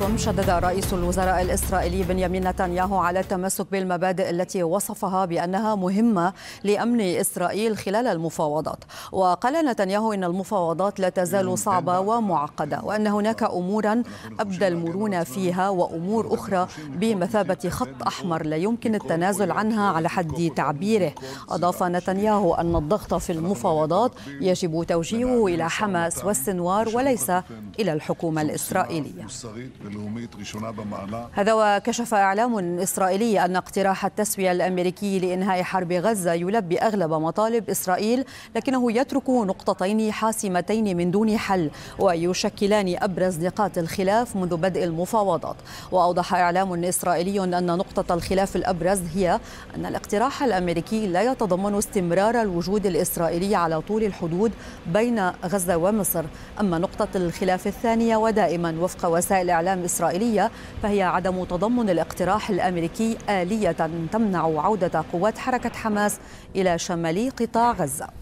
إليكم شدد رئيس الوزراء الإسرائيلي بنيامين نتنياهو على التمسك بالمبادئ التي وصفها بأنها مهمة لأمن إسرائيل خلال المفاوضات وقال نتنياهو إن المفاوضات لا تزال صعبة ومعقدة وأن هناك أمورا أبدى المرونة فيها وأمور أخرى بمثابة خط أحمر لا يمكن التنازل عنها على حد تعبيره أضاف نتنياهو أن الضغط في المفاوضات يجب توجيهه إلى حماس والسنوار وليس إلى الحكومة الإسرائيلية بمعلا هذا وكشف إعلام إسرائيلي أن اقتراح التسوية الأمريكي لإنهاء حرب غزة يلبي أغلب مطالب إسرائيل لكنه يترك نقطتين حاسمتين من دون حل ويشكلان أبرز نقاط الخلاف منذ بدء المفاوضات وأوضح إعلام إسرائيلي أن نقطة الخلاف الأبرز هي أن الاقتراح الأمريكي لا يتضمن استمرار الوجود الإسرائيلي على طول الحدود بين غزة ومصر أما نقطة الخلاف الثانية ودائما وفق وسائل إعلام إسرائيلية فهي عدم تضمن الاقتراح الأمريكي آلية تمنع عودة قوات حركة حماس إلى شمال قطاع غزة